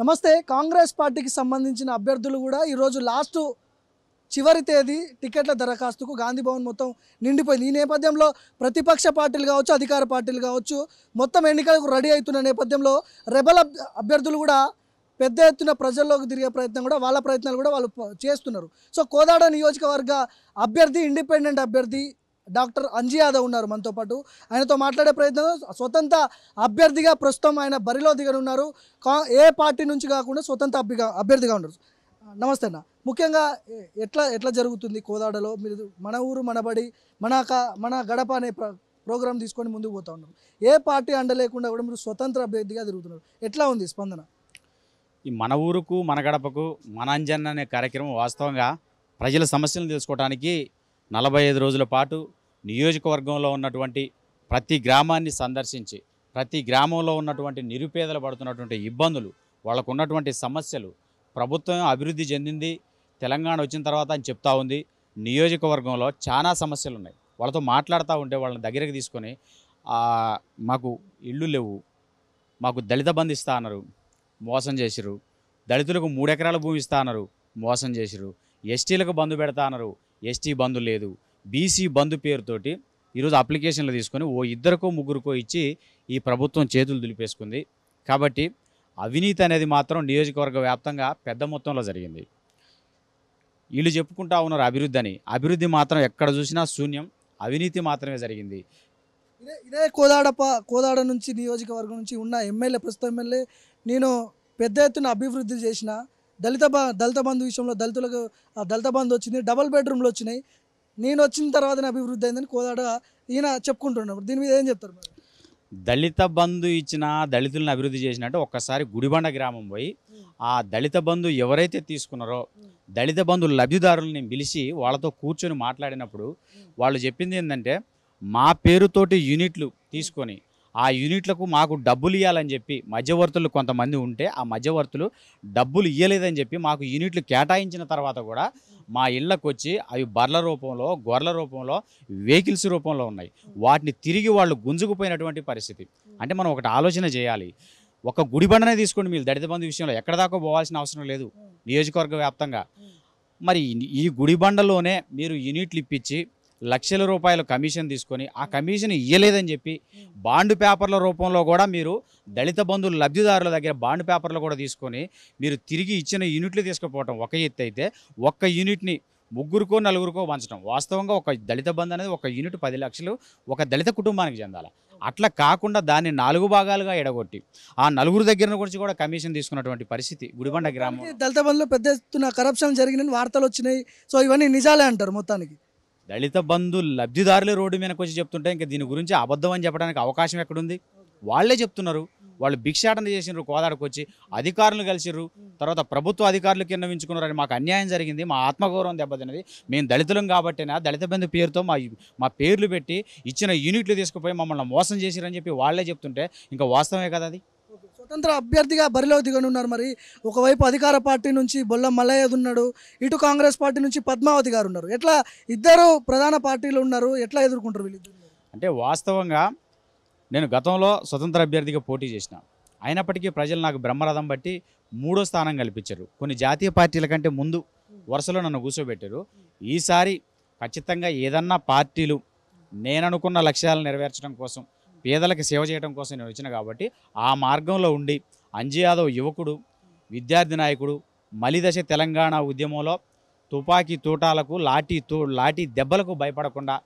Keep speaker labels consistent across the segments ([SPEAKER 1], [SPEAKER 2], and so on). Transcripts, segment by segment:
[SPEAKER 1] నమస్తే కాంగ్రెస్ పార్టీకి సంబంధించిన అభ్యర్థులు కూడా ఈరోజు లాస్ట్ చివరి తేదీ టికెట్ల దరఖాస్తుకు గాంధీ భవన్ మొత్తం నిండిపోయింది ఈ నేపథ్యంలో ప్రతిపక్ష పార్టీలు కావచ్చు అధికార పార్టీలు కావచ్చు మొత్తం ఎన్నికలకు రెడీ అవుతున్న నేపథ్యంలో రెబల్ అభ్యర్థులు కూడా పెద్ద ఎత్తున ప్రజల్లోకి తిరిగే ప్రయత్నం కూడా వాళ్ళ ప్రయత్నాలు కూడా వాళ్ళు చేస్తున్నారు సో కోదాడ నియోజకవర్గ అభ్యర్థి ఇండిపెండెంట్ అభ్యర్థి డాక్టర్ అంజీ యాదవ్ ఉన్నారు మనతో పాటు ఆయనతో మాట్లాడే ప్రయత్నం స్వతంత్ర అభ్యర్థిగా ప్రస్తుతం ఆయన బరిలో దిగనున్నారు కా ఏ పార్టీ నుంచి కాకుండా స్వతంత్ర అభ్యగా అభ్యర్థిగా ఉన్నారు నమస్తే అన్న ముఖ్యంగా ఎట్లా ఎట్లా జరుగుతుంది కోదాడలో మీరు మన ఊరు మనబడి మన మన గడప అనే ప్రోగ్రామ్ తీసుకొని ముందుకు పోతా ఉన్నారు ఏ పార్టీ అండ లేకుండా కూడా మీరు స్వతంత్ర అభ్యర్థిగా తిరుగుతున్నారు ఎట్లా ఉంది స్పందన
[SPEAKER 2] ఈ మన ఊరుకు మన గడపకు మన అంజన్ అనే కార్యక్రమం వాస్తవంగా ప్రజల సమస్యలను తెలుసుకోవడానికి నలభై ఐదు రోజుల పాటు నియోజకవర్గంలో ఉన్నటువంటి ప్రతి గ్రామాన్ని సందర్శించి ప్రతి గ్రామంలో ఉన్నటువంటి నిరుపేదలు పడుతున్నటువంటి ఇబ్బందులు వాళ్ళకు ఉన్నటువంటి సమస్యలు ప్రభుత్వం అభివృద్ధి చెందింది తెలంగాణ వచ్చిన తర్వాత అని చెప్తా ఉంది నియోజకవర్గంలో చాలా సమస్యలు ఉన్నాయి వాళ్ళతో మాట్లాడుతూ ఉంటే వాళ్ళని దగ్గరికి తీసుకొని మాకు ఇళ్ళు లేవు మాకు దళిత బంధు ఇస్తా అన్నారు మోసం చేసిరు దళితులకు మూడెకరాల భూమి ఇస్తా అన్నారు మోసం చేసిరు ఎస్టీలకు బంధు పెడతా అన్నారు ఎస్టీ బంధు లేదు బీసీ బంధు పేరుతోటి ఈరోజు అప్లికేషన్లు తీసుకొని ఓ ఇద్దరికో ముగ్గురికో ఇచ్చి ఈ ప్రభుత్వం చేతులు దులిపేసుకుంది కాబట్టి అవినీతి అనేది మాత్రం నియోజకవర్గ వ్యాప్తంగా పెద్ద మొత్తంలో జరిగింది వీళ్ళు చెప్పుకుంటా ఉన్నారు అభివృద్ధి అని అభివృద్ధి మాత్రం ఎక్కడ చూసినా శూన్యం అవినీతి మాత్రమే జరిగింది
[SPEAKER 1] ఇదే ఇదే కోదాడ కోదాడ నుంచి నియోజకవర్గం నుంచి ఉన్న ఎమ్మెల్యే ప్రస్తుత ఎమ్మెల్యే నేను పెద్ద ఎత్తున అభివృద్ధి చేసిన దళిత దళిత బంధు విషయంలో దళితులకు దళిత బంధు వచ్చింది డబల్ బెడ్రూమ్లు వచ్చినాయి నేను వచ్చిన తర్వాత అభివృద్ధి అయిందని కోదాడ ఈయన చెప్పుకుంటున్నాడు దీని మీద ఏం చెప్తారు మరి
[SPEAKER 2] దళిత బంధు ఇచ్చిన దళితులను అభివృద్ధి చేసినట్టు ఒక్కసారి గుడిబండ గ్రామం పోయి ఆ దళిత బంధు ఎవరైతే తీసుకున్నారో దళిత బంధు లబ్ధిదారులని పిలిచి వాళ్ళతో కూర్చొని మాట్లాడినప్పుడు వాళ్ళు చెప్పింది ఏంటంటే మా పేరుతోటి యూనిట్లు తీసుకొని ఆ యూనిట్లకు మాకు డబ్బులు ఇవ్వాలని చెప్పి మధ్యవర్తులు కొంతమంది ఉంటే ఆ మధ్యవర్తులు డబ్బులు ఇవ్వలేదని చెప్పి మాకు యూనిట్లు కేటాయించిన తర్వాత కూడా మా ఇళ్ళకు వచ్చి అవి బర్ల రూపంలో గొర్రెల రూపంలో వెహికల్స్ రూపంలో ఉన్నాయి వాటిని తిరిగి వాళ్ళు గుంజుకుపోయినటువంటి పరిస్థితి అంటే మనం ఒకటి ఆలోచన చేయాలి ఒక గుడిబండనే తీసుకోండి మీరు దళిత బంధు విషయంలో ఎక్కడ దాకా పోవాల్సిన అవసరం లేదు నియోజకవర్గ వ్యాప్తంగా మరి ఈ గుడిబండలోనే మీరు యూనిట్లు ఇప్పించి లక్షల రూపాయల కమిషన్ తీసుకొని ఆ hmm. కమిషన్ ఇయ్యలేదని చెప్పి hmm. బాండ్ పేపర్ల రూపంలో కూడా మీరు దళిత బంధువులు లబ్ధిదారుల దగ్గర బాండ్ పేపర్లు కూడా తీసుకొని మీరు తిరిగి ఇచ్చిన యూనిట్లు తీసుకుపోవటం ఒక ఎత్తు అయితే ఒక్క యూనిట్ని ముగ్గురుకో నలుగురికో వంచడం వాస్తవంగా ఒక దళిత బంధు అనేది ఒక యూనిట్ పది లక్షలు ఒక దళిత కుటుంబానికి చెందాలి hmm. అట్లా కాకుండా దాన్ని నాలుగు భాగాలుగా ఎడగొట్టి ఆ నలుగురు దగ్గర గురించి కూడా కమిషన్ తీసుకున్నటువంటి పరిస్థితి గుడిబండ గ్రామం
[SPEAKER 1] దళిత బంధులు పెద్ద ఎత్తున కరప్షన్ జరిగిన వార్తలు వచ్చినాయి సో ఇవన్నీ నిజాలే అంటారు మొత్తానికి
[SPEAKER 2] దళిత బంధు లబ్ధిదారులు రోడ్డు మీదకి వచ్చి చెప్తుంటే ఇంకా దీని గురించి అబద్ధం అని చెప్పడానికి అవకాశం ఎక్కడుంది వాళ్లే చెప్తున్నారు వాళ్ళు భిక్షాటన చేసినారు కోదాడకు వచ్చి అధికారులు కలిసిర్రు తర్వాత ప్రభుత్వ అధికారులు కిన్నవించుకున్నారని మాకు అన్యాయం జరిగింది మా ఆత్మగౌరవం దెబ్బతినది మేము దళితులం కాబట్టినా దళిత బంధు పేరుతో మా మా పేర్లు పెట్టి ఇచ్చిన యూనిట్లు తీసుకుపోయి మమ్మల్ని మోసం చేసిరని చెప్పి వాళ్ళే చెప్తుంటే ఇంకా వాస్తవమే కదా అది
[SPEAKER 1] స్వతంత్ర అభ్యర్థిగా బరిలో దిగనున్నారు మరి ఒకవైపు అధికార పార్టీ నుంచి బొల్ల మల్లయ్యది ఉన్నాడు ఇటు కాంగ్రెస్ పార్టీ నుంచి పద్మావతి గారు ఉన్నారు ఎట్లా ఇద్దరు ప్రధాన పార్టీలు ఉన్నారు ఎట్లా ఎదుర్కొంటారు వీళ్ళిద్దరు
[SPEAKER 2] అంటే వాస్తవంగా నేను గతంలో స్వతంత్ర అభ్యర్థిగా పోటీ చేసిన అయినప్పటికీ ప్రజలు నాకు బ్రహ్మరథం బట్టి మూడో స్థానం కల్పించారు కొన్ని జాతీయ పార్టీల కంటే ముందు వరుసలో నన్ను కూర్చోబెట్టారు ఈసారి ఖచ్చితంగా ఏదన్నా పార్టీలు నేననుకున్న లక్ష్యాలను నెరవేర్చడం కోసం పేదలకు సేవ చేయడం కోసం నేను వచ్చిన కాబట్టి ఆ మార్గంలో ఉండి అంజీ యాదవ్ యువకుడు విద్యార్థి నాయకుడు మలిదశ తెలంగాణ ఉద్యమంలో తుపాకీ తూటాలకు లాఠీ తూ లాఠీ దెబ్బలకు భయపడకుండా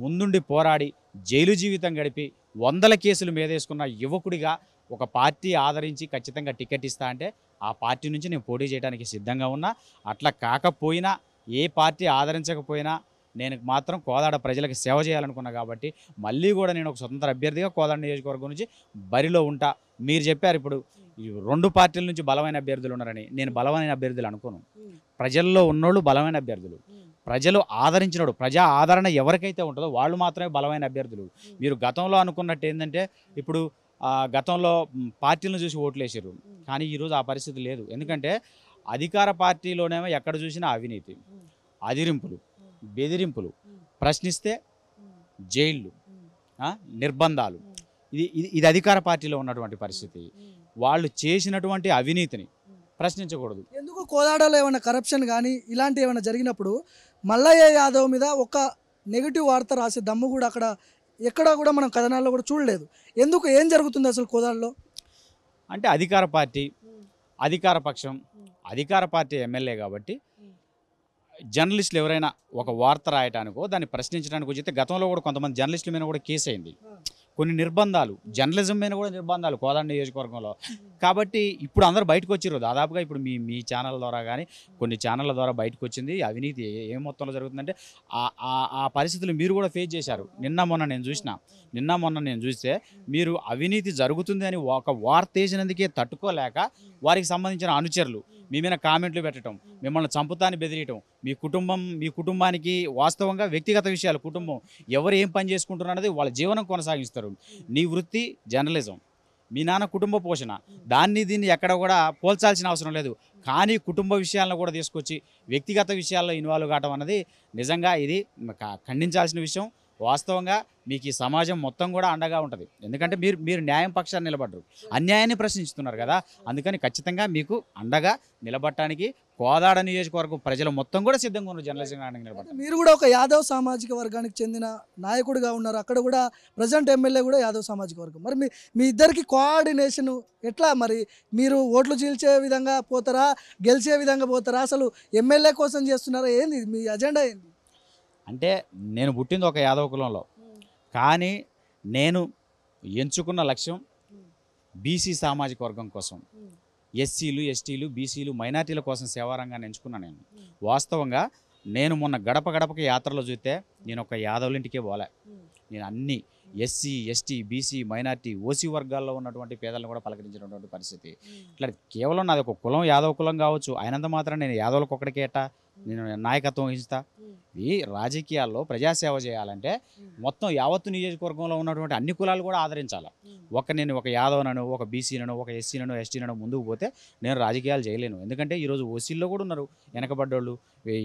[SPEAKER 2] ముందుండి పోరాడి జైలు జీవితం గడిపి వందల కేసులు మీదేసుకున్న యువకుడిగా ఒక పార్టీ ఆదరించి ఖచ్చితంగా టికెట్ ఇస్తా అంటే ఆ పార్టీ నుంచి నేను పోటీ చేయడానికి సిద్ధంగా ఉన్నా అట్లా కాకపోయినా ఏ పార్టీ ఆదరించకపోయినా నేను మాత్రం కోదాడ ప్రజలకు సేవ చేయాలనుకున్నా కాబట్టి మళ్ళీ కూడా నేను ఒక స్వతంత్ర అభ్యర్థిగా కోదాడ నియోజకవర్గం నుంచి బరిలో ఉంటా మీరు చెప్పారు ఇప్పుడు రెండు పార్టీల నుంచి బలమైన అభ్యర్థులు ఉన్నారని నేను బలమైన అభ్యర్థులు అనుకోను ప్రజల్లో ఉన్నోళ్ళు బలమైన అభ్యర్థులు ప్రజలు ఆదరించినోడు ప్రజా ఆదరణ ఎవరికైతే ఉంటుందో వాళ్ళు మాత్రమే బలమైన అభ్యర్థులు మీరు గతంలో అనుకున్నట్టు ఏంటంటే ఇప్పుడు గతంలో పార్టీలను చూసి ఓట్లు వేసారు కానీ ఈరోజు ఆ పరిస్థితి లేదు ఎందుకంటే అధికార పార్టీలోనేమో ఎక్కడ చూసినా అవినీతి అదిరింపులు బెదిరింపులు ప్రశ్నిస్తే జైళ్ళు నిర్బంధాలు ఇది ఇది ఇది అధికార పార్టీలో ఉన్నటువంటి పరిస్థితి వాళ్ళు చేసినటువంటి అవినీతిని ప్రశ్నించకూడదు ఎందుకు
[SPEAKER 1] కోదాడలో ఏమైనా కరప్షన్ కానీ ఇలాంటి ఏమైనా జరిగినప్పుడు మల్లయ్య యాదవ్ మీద ఒక నెగిటివ్ వార్త రాసే దమ్ము కూడా అక్కడ ఎక్కడా కూడా మనం కథనాల్లో కూడా చూడలేదు ఎందుకు ఏం జరుగుతుంది అసలు కోదాడలో
[SPEAKER 2] అంటే అధికార పార్టీ అధికార పక్షం అధికార పార్టీ ఎమ్మెల్యే కాబట్టి జర్నలిస్టులు ఎవరైనా ఒక వార్త రాయడానికో దాన్ని ప్రశ్నించడానికి వచ్చి గతంలో కూడా కొంతమంది జర్నలిస్టుల మీద కూడా కేసు అయింది కొన్ని నిర్బంధాలు జర్నలిజం మీద కూడా నిర్బంధాలు కోదండ నియోజకవర్గంలో కాబట్టి ఇప్పుడు అందరూ బయటకు వచ్చారు దాదాపుగా ఇప్పుడు మీ మీ ఛానల్ ద్వారా కానీ కొన్ని ఛానళ్ళ ద్వారా బయటకు వచ్చింది అవినీతి ఏ మొత్తంలో జరుగుతుందంటే ఆ పరిస్థితులు మీరు కూడా ఫేస్ చేశారు నిన్న మొన్న నేను చూసిన నిన్న మొన్న నేను చూస్తే మీరు అవినీతి జరుగుతుంది అని ఒక వార్త వేసినందుకే తట్టుకోలేక వారికి సంబంధించిన అనుచరులు మీ మీద కామెంట్లు పెట్టడం మిమ్మల్ని చంపుతాన్ని బెదిరియటం మీ కుటుంబం మీ కుటుంబానికి వాస్తవంగా వ్యక్తిగత విషయాలు కుటుంబం ఎవరు ఏం పని చేసుకుంటున్నారు అనేది వాళ్ళ జీవనం కొనసాగిస్తారు ఉన్నారు నీ వృత్తి జర్నలిజం మీ నాన్న కుటుంబ పోషణ దాన్ని దీన్ని ఎక్కడ కూడా పోల్చాల్సిన అవసరం లేదు కానీ కుటుంబ విషయాలను కూడా తీసుకొచ్చి వ్యక్తిగత విషయాల్లో ఇన్వాల్వ్ కావడం అన్నది నిజంగా ఇది ఖండించాల్సిన విషయం వాస్తవంగా మీకు ఈ సమాజం మొత్తం కూడా అండగా ఉంటుంది ఎందుకంటే మీరు మీరు న్యాయం పక్షాన్ని నిలబడరు అన్యాయాన్ని ప్రశ్నిస్తున్నారు కదా అందుకని ఖచ్చితంగా మీకు అండగా నిలబడటానికి కోదాడ నియోజకవర్గం ప్రజలు మొత్తం కూడా సిద్ధంగా ఉన్నారు జర్నలిజం నిలబడి
[SPEAKER 1] మీరు కూడా ఒక యాదవ్ సామాజిక వర్గానికి చెందిన నాయకుడిగా ఉన్నారు అక్కడ కూడా ప్రజెంట్ ఎమ్మెల్యే కూడా యాదవ్ సామాజిక వర్గం మరి మీ మీ ఇద్దరికి కోఆర్డినేషన్ ఎట్లా మరి మీరు ఓట్లు చీల్చే విధంగా పోతారా గెలిచే విధంగా పోతారా అసలు ఎమ్మెల్యే కోసం చేస్తున్నారా ఏంది మీ అజెండా
[SPEAKER 2] ఏంది అంటే నేను పుట్టింది ఒక యాదవ కులంలో కానీ నేను ఎంచుకున్న లక్ష్యం బీసీ సామాజిక వర్గం కోసం ఎస్సీలు ఎస్టీలు బీసీలు మైనార్టీల కోసం సేవారంగాన్ని ఎంచుకున్నాను నేను వాస్తవంగా నేను మొన్న గడప గడపకి యాత్రలో చూస్తే నేను ఒక యాదవులింటికే పోలే నేను అన్ని SC ST BC minority OC వర్గాల్లో ఉన్నటువంటి పేదలను కూడా పలకరించినటువంటి పరిస్థితి ఇట్లా కేవలం నాది ఒక కులం యాదవ కులం కావచ్చు అయినంత మాత్రం నేను యాదవులకు ఒకటికేటా నేను నాయకత్వం వహిస్తా ఈ రాజకీయాల్లో ప్రజాసేవ చేయాలంటే మొత్తం యావత్తు నియోజకవర్గంలో ఉన్నటువంటి అన్ని కులాలు కూడా ఆదరించాలి ఒక నేను ఒక యాదవనను ఒక బీసీలను ఒక ఎస్సీలను ఎస్టీలను ముందుకు పోతే నేను రాజకీయాలు చేయలేను ఎందుకంటే ఈరోజు ఓసీల్లో కూడా ఉన్నారు వెనకబడ్డోళ్ళు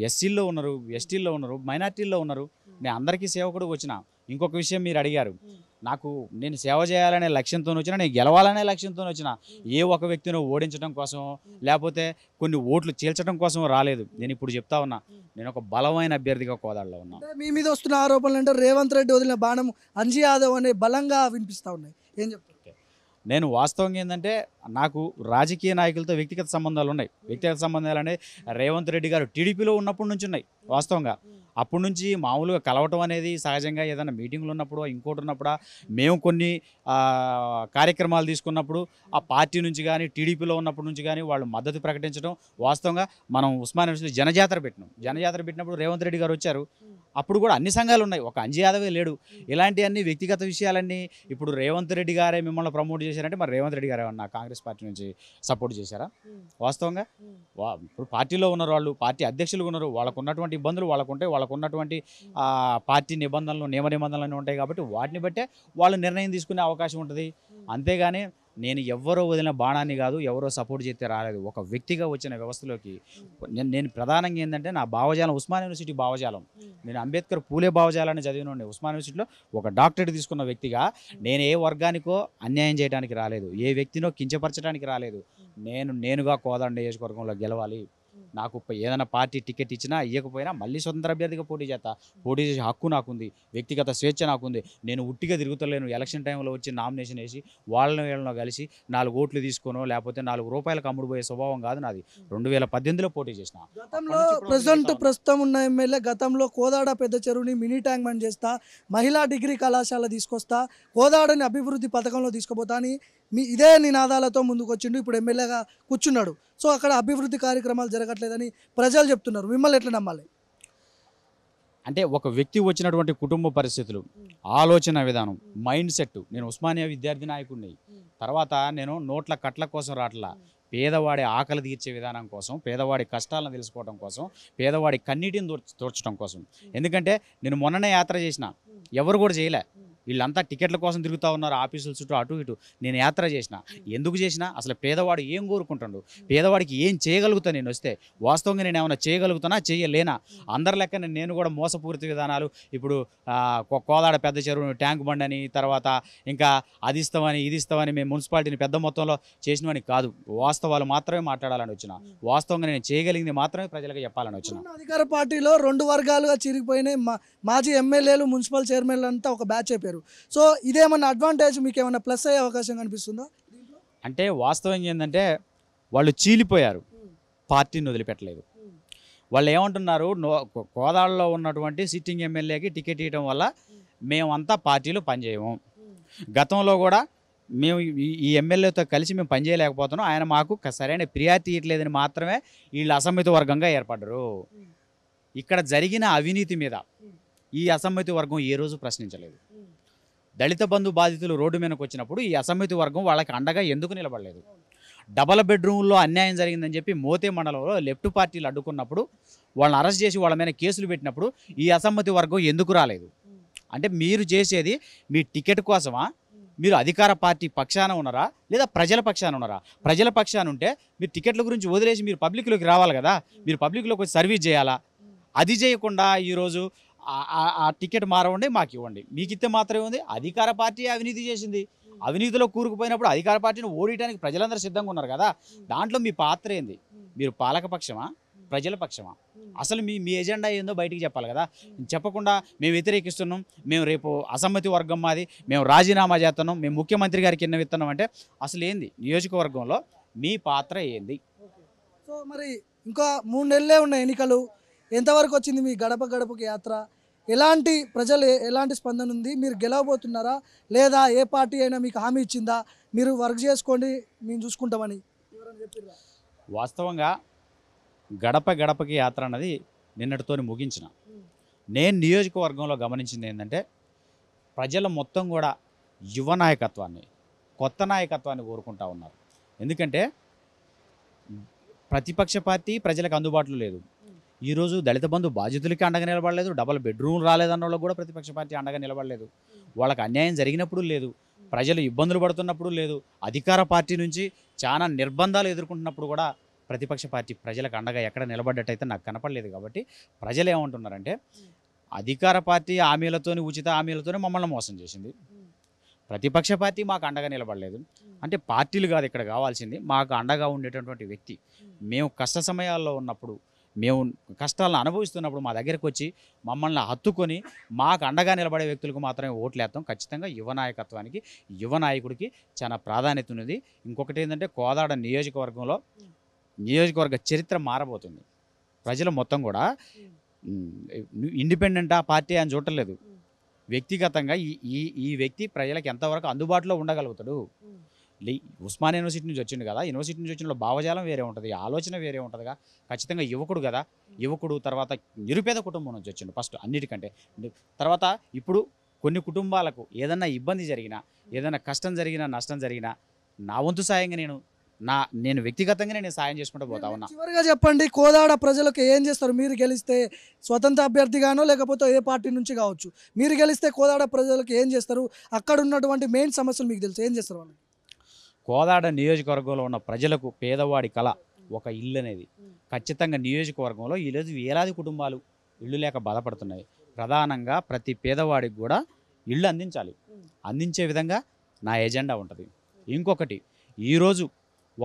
[SPEAKER 2] ఎస్సీల్లో ఉన్నారు ఎస్టీల్లో ఉన్నారు మైనార్టీల్లో ఉన్నారు నేను అందరికీ సేవకుడు వచ్చిన ఇంకొక విషయం మీరు అడిగారు నాకు నేను సేవ చేయాలనే లక్ష్యంతో వచ్చినా నేను గెలవాలనే లక్ష్యంతో వచ్చిన ఏ ఒక వ్యక్తిని ఓడించడం కోసం లేకపోతే కొన్ని ఓట్లు చీల్చడం కోసం రాలేదు నేను ఇప్పుడు చెప్తా ఉన్నా నేను ఒక బలమైన అభ్యర్థిగా కోదాడలో ఉన్నా
[SPEAKER 1] మీ మీద వస్తున్న ఆరోపణలు అంటే రేవంత్ రెడ్డి వదిలిన బాణం అంజీ యాదవ్ అనే బలంగా వినిపిస్తూ ఉన్నాయి ఏం చెప్తా
[SPEAKER 2] నేను వాస్తవంగా ఏంటంటే నాకు రాజకీయ నాయకులతో వ్యక్తిగత సంబంధాలు ఉన్నాయి వ్యక్తిగత సంబంధాలు అంటే రేవంత్ రెడ్డి గారు టీడీపీలో ఉన్నప్పటి నుంచి ఉన్నాయి వాస్తవంగా అప్పటి నుంచి మామూలుగా కలవటం అనేది సహజంగా ఏదైనా మీటింగ్లు ఉన్నప్పుడు ఇంకోటి ఉన్నప్పుడు మేము కొన్ని కార్యక్రమాలు తీసుకున్నప్పుడు ఆ పార్టీ నుంచి కానీ టీడీపీలో ఉన్నప్పటి నుంచి కానీ వాళ్ళు మద్దతు ప్రకటించడం వాస్తవంగా మనం ఉస్మాన్ యూనివర్సిటీ జనజాతర పెట్టినాం జనజాతర పెట్టినప్పుడు రేవంత్ రెడ్డి గారు వచ్చారు అప్పుడు కూడా అన్ని సంఘాలు ఉన్నాయి ఒక అంజీ యాదవే లేడు ఇలాంటి అన్ని వ్యక్తిగత విషయాలన్నీ ఇప్పుడు రేవంత్ రెడ్డి గారే మిమ్మల్ని ప్రమోట్ చేశారంటే మరి రేవంత్ రెడ్డి గారు ఏమన్నా కాంగ్రెస్ పార్టీ నుంచి సపోర్ట్ చేశారా వాస్తవంగా ఇప్పుడు పార్టీలో ఉన్నారు వాళ్ళు పార్టీ అధ్యక్షులు ఉన్నారు వాళ్ళకు ఉన్నటువంటి ఇబ్బందులు వాళ్ళకుంటే వాళ్ళ వాళ్ళకు ఉన్నటువంటి పార్టీ నిబంధనలు నియమ నిబంధనలు ఉంటాయి కాబట్టి వాటిని బట్టే వాళ్ళు నిర్ణయం తీసుకునే అవకాశం ఉంటుంది అంతేగాని నేను ఎవరో వదిలిన బాణాన్ని కాదు ఎవరో సపోర్ట్ చేస్తే రాలేదు ఒక వ్యక్తిగా వచ్చిన వ్యవస్థలోకి నేను నేను ప్రధానంగా ఏంటంటే నా భావజాలం ఉస్మాన్ యూనివర్సిటీ భావజాలం నేను అంబేద్కర్ పూలే భావజాలాన్ని చదివిన ఉస్మాన్ యూనివర్సిటీలో ఒక డాక్టరేట్ తీసుకున్న వ్యక్తిగా నేను ఏ వర్గానికో అన్యాయం చేయడానికి రాలేదు ఏ వ్యక్తినో కించపరచడానికి రాలేదు నేను నేనుగా కోదండ నియోజకవర్గంలో గెలవాలి నాకు ఏదైనా పార్టీ టికెట్ ఇచ్చినా ఇవ్వకపోయినా మళ్ళీ స్వతంత్ర అభ్యర్థిగా పోటీ చేస్తా పోటీ చేసే హక్కు నాకుంది వ్యక్తిగత స్వేచ్ఛ నాకుంది నేను ఉట్టిగా తిరుగుతలేను ఎలక్షన్ టైంలో వచ్చి నామినేషన్ వేసి వాళ్ళని వీళ్ళనో కలిసి నాలుగు ఓట్లు తీసుకోనో లేకపోతే నాలుగు రూపాయలకు అమ్ముడు పోయే స్వభావం కాదు నాది రెండు వేల పద్దెనిమిదిలో పోటీ చేసిన
[SPEAKER 1] గతంలో ప్రజెంట్ ప్రస్తుతం ఉన్న ఎమ్మెల్యే గతంలో కోదాడ పెద్ద చెరువుని మినీ ట్యాంక్ బండ్ చేస్తా మహిళా డిగ్రీ కళాశాల తీసుకొస్తా కోదాడని అభివృద్ధి పథకంలో తీసుకుపోతా అని మీ ఇదే నినాదాలతో ముందుకు వచ్చిండు ఇప్పుడు ఎమ్మెల్యేగా కూర్చున్నాడు సో అక్కడ అభివృద్ధి కార్యక్రమాలు జరగట్లేదు చేయట్లేదని ప్రజలు చెప్తున్నారు మిమ్మల్ని ఎట్లా నమ్మాలి
[SPEAKER 2] అంటే ఒక వ్యక్తి వచ్చినటువంటి కుటుంబ పరిస్థితులు ఆలోచన విధానం మైండ్ సెట్ నేను ఉస్మానియా విద్యార్థి నాయకుడిని తర్వాత నేను నోట్ల కట్ల కోసం రాట్లా పేదవాడి ఆకలి తీర్చే విధానం కోసం పేదవాడి కష్టాలను తెలుసుకోవడం కోసం పేదవాడి కన్నీటిని తోడ్చడం కోసం ఎందుకంటే నేను మొన్ననే యాత్ర చేసిన ఎవరు కూడా చేయలే వీళ్ళంతా టికెట్ల కోసం తిరుగుతూ ఉన్నారు ఆఫీసుల చుట్టూ అటు ఇటు నేను యాత్ర చేసిన ఎందుకు చేసినా అసలు పేదవాడు ఏం కోరుకుంటాడు పేదవాడికి ఏం చేయగలుగుతా నేను వస్తే వాస్తవంగా నేను ఏమైనా చేయగలుగుతానా చేయలేనా అందరి లెక్క నేను కూడా మోసపూరిత విధానాలు ఇప్పుడు కోదాడ పెద్ద చెరువు ట్యాంక్ బండని అని తర్వాత ఇంకా అది ఇస్తామని ఇది ఇస్తామని మేము మున్సిపాలిటీని పెద్ద మొత్తంలో చేసినవని కాదు వాస్తవాలు మాత్రమే మాట్లాడాలని వచ్చిన వాస్తవంగా నేను చేయగలిగింది మాత్రమే ప్రజలకు చెప్పాలని వచ్చిన
[SPEAKER 1] అధికార పార్టీలో రెండు వర్గాలుగా చిరిగిపోయినాయి మాజీ ఎమ్మెల్యేలు మున్సిపల్ చైర్మన్లు అంతా ఒక బ్యాచ్ అయిపోయారు చేశారు సో ఇదేమన్నా అడ్వాంటేజ్ మీకు ఏమైనా ప్లస్ అయ్యే అవకాశం కనిపిస్తుందా
[SPEAKER 2] అంటే వాస్తవం ఏంటంటే వాళ్ళు చీలిపోయారు పార్టీని వదిలిపెట్టలేదు వాళ్ళు ఏమంటున్నారు కోదాడలో ఉన్నటువంటి సిట్టింగ్ ఎమ్మెల్యేకి టికెట్ ఇవ్వడం వల్ల మేమంతా పార్టీలో పనిచేయము గతంలో కూడా మేము ఈ ఎమ్మెల్యేతో కలిసి మేము పనిచేయలేకపోతున్నాం ఆయన మాకు సరైన ఫిర్యాదు ఇవ్వట్లేదని మాత్రమే వీళ్ళు అసమ్మతి వర్గంగా ఏర్పడ్డరు ఇక్కడ జరిగిన అవినీతి మీద ఈ అసమ్మతి వర్గం ఏ రోజు ప్రశ్నించలేదు దళిత బంధు బాధితులు రోడ్డు మీదకి వచ్చినప్పుడు ఈ అసమ్మతి వర్గం వాళ్ళకి అండగా ఎందుకు నిలబడలేదు డబల్ బెడ్రూమ్లో అన్యాయం జరిగిందని చెప్పి మోతే మండలంలో లెఫ్ట్ పార్టీలు అడ్డుకున్నప్పుడు వాళ్ళని అరెస్ట్ చేసి వాళ్ళ మీద కేసులు పెట్టినప్పుడు ఈ అసమ్మతి వర్గం ఎందుకు రాలేదు అంటే మీరు చేసేది మీ టికెట్ కోసమా మీరు అధికార పార్టీ పక్షాన ఉన్నారా లేదా ప్రజల పక్షాన ఉన్నారా ప్రజల పక్షాన ఉంటే మీరు టికెట్ల గురించి వదిలేసి మీరు పబ్లిక్లోకి రావాలి కదా మీరు పబ్లిక్లోకి వచ్చి సర్వీస్ చేయాలా అది చేయకుండా ఈరోజు ఆ టికెట్ మారవండి మాకు ఇవ్వండి మీకు ఇస్తే మాత్రమే ఉంది అధికార పార్టీ అవినీతి చేసింది అవినీతిలో కూరుకుపోయినప్పుడు అధికార పార్టీని ఓడియడానికి ప్రజలందరూ సిద్ధంగా ఉన్నారు కదా దాంట్లో మీ పాత్ర ఏంది మీరు పాలకపక్షమా ప్రజల పక్షమా అసలు మీ మీ ఎజెండా ఏందో బయటికి చెప్పాలి కదా చెప్పకుండా మేము వ్యతిరేకిస్తున్నాం మేము రేపు అసమ్మతి వర్గం మాది మేము రాజీనామా చేస్తున్నాం మేము ముఖ్యమంత్రి గారికి ఎన్న విత్తనం అంటే అసలు ఏంది నియోజకవర్గంలో మీ పాత్ర ఏంది
[SPEAKER 1] సో మరి ఇంకా మూడు నెలలే ఉన్నాయి ఎన్నికలు ఎంతవరకు వచ్చింది మీ గడప గడపకి యాత్ర ఎలాంటి ప్రజలు ఎలాంటి స్పందన ఉంది మీరు గెలవబోతున్నారా లేదా ఏ పార్టీ అయినా మీకు హామీ ఇచ్చిందా మీరు వర్క్ చేసుకోండి మేము చూసుకుంటామని
[SPEAKER 2] వాస్తవంగా గడప గడపకి యాత్ర అన్నది నిన్నటితో ముగించిన నేను నియోజకవర్గంలో గమనించింది ఏంటంటే ప్రజలు మొత్తం కూడా యువ నాయకత్వాన్ని కొత్త నాయకత్వాన్ని కోరుకుంటా ఉన్నారు ఎందుకంటే ప్రతిపక్ష పార్టీ ప్రజలకు అందుబాటులో లేదు ఈరోజు దళిత బంధు బాధితులకి అండగా నిలబడలేదు డబల్ బెడ్రూమ్ రాలేదన్న వాళ్ళకు కూడా ప్రతిపక్ష పార్టీ అండగా నిలబడలేదు వాళ్ళకి అన్యాయం జరిగినప్పుడు లేదు ప్రజలు ఇబ్బందులు పడుతున్నప్పుడు లేదు అధికార పార్టీ నుంచి చాలా నిర్బంధాలు ఎదుర్కొంటున్నప్పుడు కూడా ప్రతిపక్ష పార్టీ ప్రజలకు అండగా ఎక్కడ నిలబడ్డట్టయితే నాకు కనపడలేదు కాబట్టి ప్రజలు ఏమంటున్నారంటే అధికార పార్టీ హామీలతోని ఉచిత హామీలతోనే మమ్మల్ని మోసం చేసింది ప్రతిపక్ష పార్టీ మాకు అండగా నిలబడలేదు అంటే పార్టీలు కాదు ఇక్కడ కావాల్సింది మాకు అండగా ఉండేటటువంటి వ్యక్తి మేము కష్ట సమయాల్లో ఉన్నప్పుడు మేము కష్టాలను అనుభవిస్తున్నప్పుడు మా దగ్గరకు వచ్చి మమ్మల్ని హత్తుకొని మాకు అండగా నిలబడే వ్యక్తులకు మాత్రమే ఓట్లేస్తాం ఖచ్చితంగా యువ నాయకత్వానికి యువ నాయకుడికి చాలా ప్రాధాన్యత ఉన్నది ఇంకొకటి ఏంటంటే కోదాడ నియోజకవర్గంలో నియోజకవర్గ చరిత్ర మారబోతుంది ప్రజలు మొత్తం కూడా ఇండిపెండెంట్ ఆ పార్టీ అని చూడలేదు వ్యక్తిగతంగా ఈ ఈ వ్యక్తి ప్రజలకు ఎంతవరకు అందుబాటులో ఉండగలుగుతాడు లే ఉస్మాన్ యూనివర్సిటీ నుంచి వచ్చిండు కదా యూనివర్సిటీ నుంచి వచ్చిన భావజాలం వేరే ఉంటుంది ఆలోచన వేరే ఉంటుందిగా ఖచ్చితంగా యువకుడు కదా యువకుడు తర్వాత నిరుపేద కుటుంబం నుంచి వచ్చిండు ఫస్ట్ అన్నిటికంటే తర్వాత ఇప్పుడు కొన్ని కుటుంబాలకు ఏదన్నా ఇబ్బంది జరిగినా ఏదైనా కష్టం జరిగినా నష్టం జరిగినా నా వంతు సాయంగా నేను నా నేను వ్యక్తిగతంగా నేను సాయం చేసుకుంటూ పోతా ఉన్నా
[SPEAKER 1] చివరిగా చెప్పండి కోదాడ ప్రజలకు ఏం చేస్తారు మీరు గెలిస్తే స్వతంత్ర అభ్యర్థిగానో లేకపోతే ఏ పార్టీ నుంచి కావచ్చు మీరు గెలిస్తే కోదాడ ప్రజలకు ఏం చేస్తారు అక్కడ ఉన్నటువంటి మెయిన్ సమస్యలు మీకు తెలుసు ఏం చేస్తారు వాళ్ళు
[SPEAKER 2] కోదాడ నియోజకవర్గంలో ఉన్న ప్రజలకు పేదవాడి కళ ఒక ఇల్లు అనేది ఖచ్చితంగా నియోజకవర్గంలో ఈరోజు వేలాది కుటుంబాలు ఇళ్ళు లేక బాధపడుతున్నాయి ప్రధానంగా ప్రతి పేదవాడికి కూడా ఇళ్ళు అందించాలి అందించే విధంగా నా ఎజెండా ఉంటుంది ఇంకొకటి ఈరోజు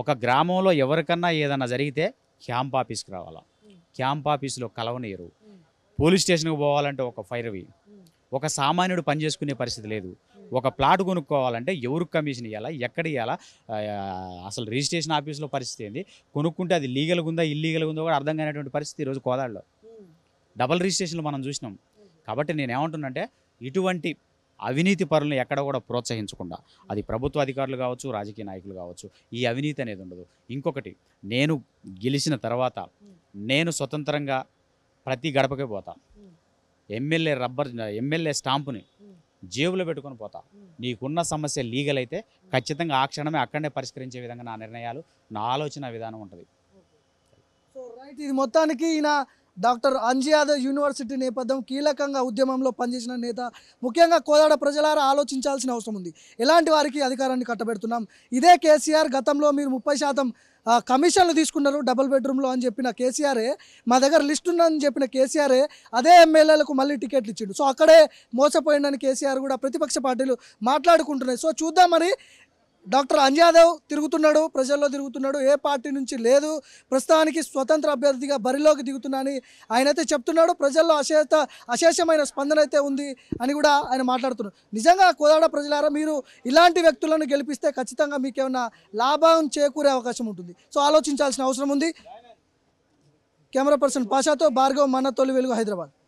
[SPEAKER 2] ఒక గ్రామంలో ఎవరికన్నా ఏదన్నా జరిగితే క్యాంప్ ఆఫీస్కి రావాలా క్యాంప్ ఆఫీసులో కలవనీయరు పోలీస్ స్టేషన్కి పోవాలంటే ఒక ఫైర్వి ఒక సామాన్యుడు పనిచేసుకునే పరిస్థితి లేదు ఒక ప్లాట్ కొనుక్కోవాలంటే ఎవరు కమిషన్ ఇవ్వాలా ఎక్కడ ఇవ్వాలా అసలు రిజిస్ట్రేషన్ ఆఫీస్లో పరిస్థితి ఏంది కొనుక్కుంటే అది లీగల్గా ఉందా ఇల్లీగల్గా ఉందో కూడా అర్థం కానిటువంటి పరిస్థితి ఈరోజు కోదాడులో డబల్ రిజిస్ట్రేషన్లు మనం చూసినాం కాబట్టి నేను ఏమంటున్నంటే ఇటువంటి అవినీతి పరులను ఎక్కడ కూడా ప్రోత్సహించకుండా అది ప్రభుత్వ అధికారులు కావచ్చు రాజకీయ నాయకులు కావచ్చు ఈ అవినీతి అనేది ఉండదు ఇంకొకటి నేను గెలిచిన తర్వాత నేను స్వతంత్రంగా ప్రతి గడపకే పోతా ఎమ్మెల్యే రబ్బర్ ఎమ్మెల్యే స్టాంపుని జేబులో పెట్టుకొని పోతా నీకున్న సమస్య లీగల్ అయితే ఖచ్చితంగా ఆ క్షణమే అక్కడనే పరిష్కరించే విధంగా నా నిర్ణయాలు నా ఆలోచన విధానం ఉంటుంది
[SPEAKER 1] సో రైట్ ఇది మొత్తానికి ఈయన డాక్టర్ యాదవ్ యూనివర్సిటీ నేపథ్యం కీలకంగా ఉద్యమంలో పనిచేసిన నేత ముఖ్యంగా కోదాడ ప్రజలారా ఆలోచించాల్సిన అవసరం ఉంది ఎలాంటి వారికి అధికారాన్ని కట్టబెడుతున్నాం ఇదే కేసీఆర్ గతంలో మీరు ముప్పై శాతం కమిషన్లు తీసుకున్నారు డబుల్ బెడ్రూమ్లో అని చెప్పిన కేసీఆరే మా దగ్గర లిస్ట్ ఉందని చెప్పిన కేసీఆరే అదే ఎమ్మెల్యేలకు మళ్ళీ టికెట్లు ఇచ్చిండు సో అక్కడే మోసపోయిందని కేసీఆర్ కూడా ప్రతిపక్ష పార్టీలు మాట్లాడుకుంటున్నాయి సో చూద్దాం మరి డాక్టర్ అంజాదేవ్ తిరుగుతున్నాడు ప్రజల్లో తిరుగుతున్నాడు ఏ పార్టీ నుంచి లేదు ప్రస్తుతానికి స్వతంత్ర అభ్యర్థిగా బరిలోకి దిగుతున్నానని అయితే చెప్తున్నాడు ప్రజల్లో అశేష అశేషమైన స్పందన అయితే ఉంది అని కూడా ఆయన మాట్లాడుతున్నారు నిజంగా కోదాడ ప్రజలారా మీరు ఇలాంటి వ్యక్తులను గెలిపిస్తే ఖచ్చితంగా మీకేమైనా లాభం చేకూరే అవకాశం ఉంటుంది సో ఆలోచించాల్సిన అవసరం ఉంది కెమెరా పర్సన్ పాషాతో భార్గవ్ మన్న తొలి వెలుగు హైదరాబాద్